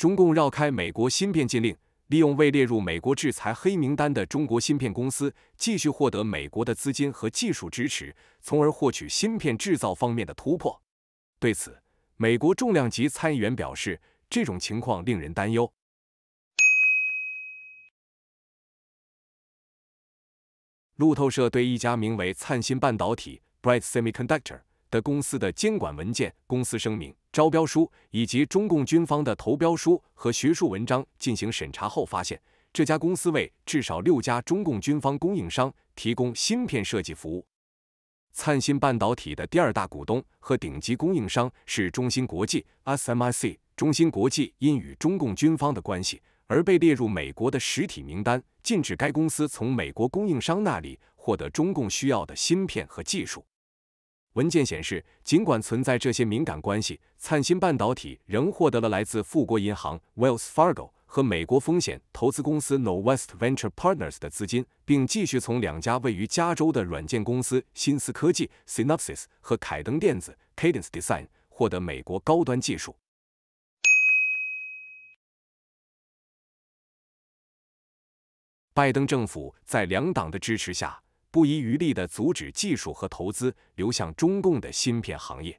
中共绕开美国芯片禁令，利用未列入美国制裁黑名单的中国芯片公司，继续获得美国的资金和技术支持，从而获取芯片制造方面的突破。对此，美国重量级参议员表示，这种情况令人担忧。路透社对一家名为灿芯半导体 （Bright Semiconductor） 的公司的监管文件、公司声明、招标书以及中共军方的投标书和学术文章进行审查后，发现这家公司为至少六家中共军方供应商提供芯片设计服务。灿芯半导体的第二大股东和顶级供应商是中芯国际 （SMIC）。中芯国际因与中共军方的关系而被列入美国的实体名单，禁止该公司从美国供应商那里获得中共需要的芯片和技术。文件显示，尽管存在这些敏感关系，灿星半导体仍获得了来自富国银行 （Wells Fargo） 和美国风险投资公司 n o w e s t Venture Partners） 的资金，并继续从两家位于加州的软件公司新思科技 （Synopsys） 和凯登电子 （Cadence Design） 获得美国高端技术。拜登政府在两党的支持下。不遗余力地阻止技术和投资流向中共的芯片行业。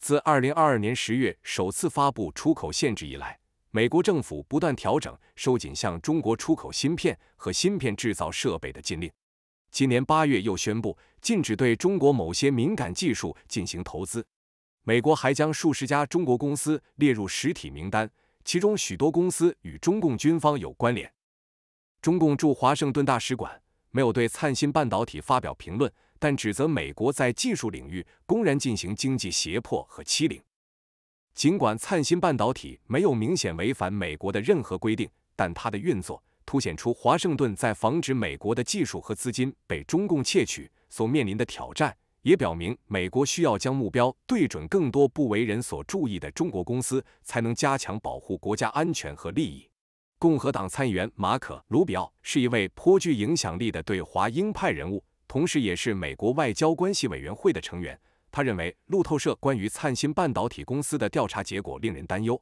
自2022年10月首次发布出口限制以来，美国政府不断调整、收紧向中国出口芯片和芯片制造设备的禁令。今年8月又宣布禁止对中国某些敏感技术进行投资。美国还将数十家中国公司列入实体名单，其中许多公司与中共军方有关联。中共驻华盛顿大使馆。没有对灿芯半导体发表评论，但指责美国在技术领域公然进行经济胁迫和欺凌。尽管灿芯半导体没有明显违反美国的任何规定，但它的运作凸显出华盛顿在防止美国的技术和资金被中共窃取所面临的挑战，也表明美国需要将目标对准更多不为人所注意的中国公司，才能加强保护国家安全和利益。共和党参议员马可·卢比奥是一位颇具影响力的对华鹰派人物，同时也是美国外交关系委员会的成员。他认为，路透社关于灿星半导体公司的调查结果令人担忧。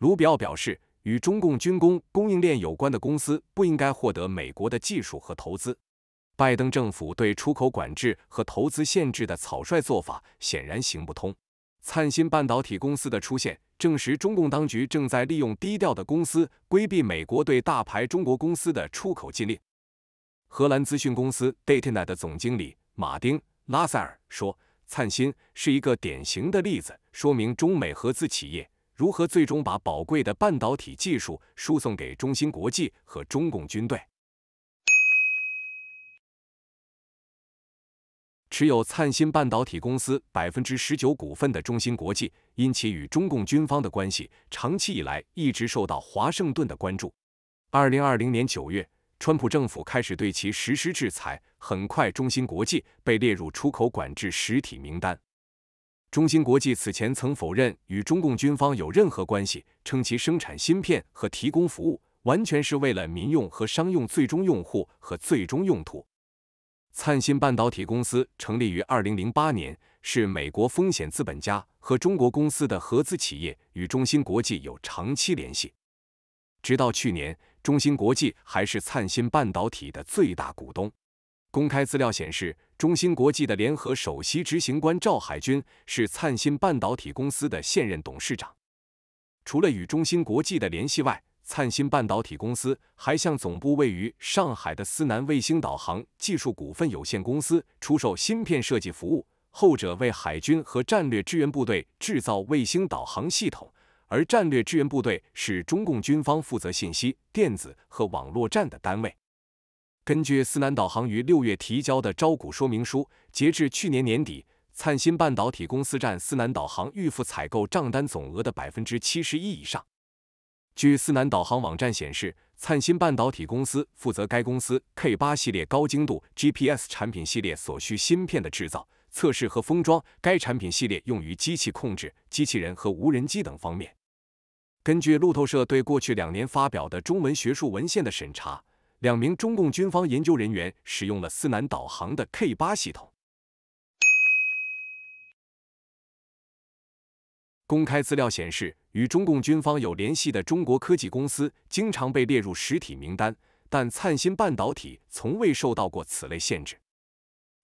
卢比奥表示，与中共军工供应链有关的公司不应该获得美国的技术和投资。拜登政府对出口管制和投资限制的草率做法显然行不通。灿星半导体公司的出现，证实中共当局正在利用低调的公司规避美国对大牌中国公司的出口禁令。荷兰资讯公司 d a t a n e t 的总经理马丁·拉塞尔说：“灿星是一个典型的例子，说明中美合资企业如何最终把宝贵的半导体技术输送给中芯国际和中共军队。”持有灿星半导体公司百分之十九股份的中芯国际，因其与中共军方的关系，长期以来一直受到华盛顿的关注。二零二零年九月，川普政府开始对其实施制裁，很快中芯国际被列入出口管制实体名单。中芯国际此前曾否认与中共军方有任何关系，称其生产芯片和提供服务完全是为了民用和商用最终用户和最终用途。灿星半导体公司成立于二零零八年，是美国风险资本家和中国公司的合资企业，与中芯国际有长期联系。直到去年，中芯国际还是灿星半导体的最大股东。公开资料显示，中芯国际的联合首席执行官赵海军是灿星半导体公司的现任董事长。除了与中芯国际的联系外，灿星半导体公司还向总部位于上海的思南卫星导航技术股份有限公司出售芯片设计服务，后者为海军和战略支援部队制造卫星导航系统，而战略支援部队是中共军方负责信息电子和网络战的单位。根据思南导航于六月提交的招股说明书，截至去年年底，灿星半导体公司占思南导航预付采购账单总额的百分之七十一以上。据思南导航网站显示，灿星半导体公司负责该公司 K 八系列高精度 GPS 产品系列所需芯片的制造、测试和封装。该产品系列用于机器控制、机器人和无人机等方面。根据路透社对过去两年发表的中文学术文献的审查，两名中共军方研究人员使用了思南导航的 K 八系统。公开资料显示，与中共军方有联系的中国科技公司经常被列入实体名单，但灿芯半导体从未受到过此类限制。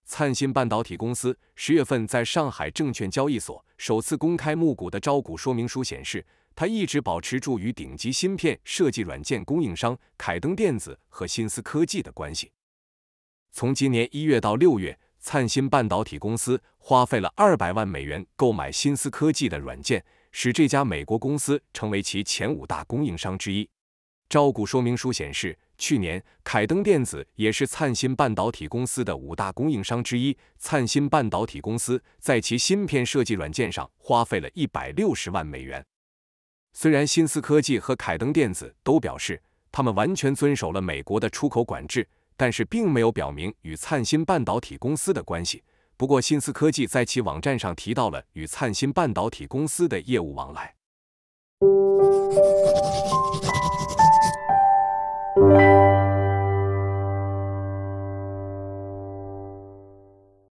灿芯半导体公司十月份在上海证券交易所首次公开募股的招股说明书显示，它一直保持住与顶级芯片设计软件供应商凯登电子和新思科技的关系。从今年一月到六月。灿星半导体公司花费了二百万美元购买新思科技的软件，使这家美国公司成为其前五大供应商之一。招股说明书显示，去年凯登电子也是灿星半导体公司的五大供应商之一。灿星半导体公司在其芯片设计软件上花费了一百六十万美元。虽然新思科技和凯登电子都表示，他们完全遵守了美国的出口管制。但是并没有表明与灿星半导体公司的关系。不过，新思科技在其网站上提到了与灿星半导体公司的业务往来。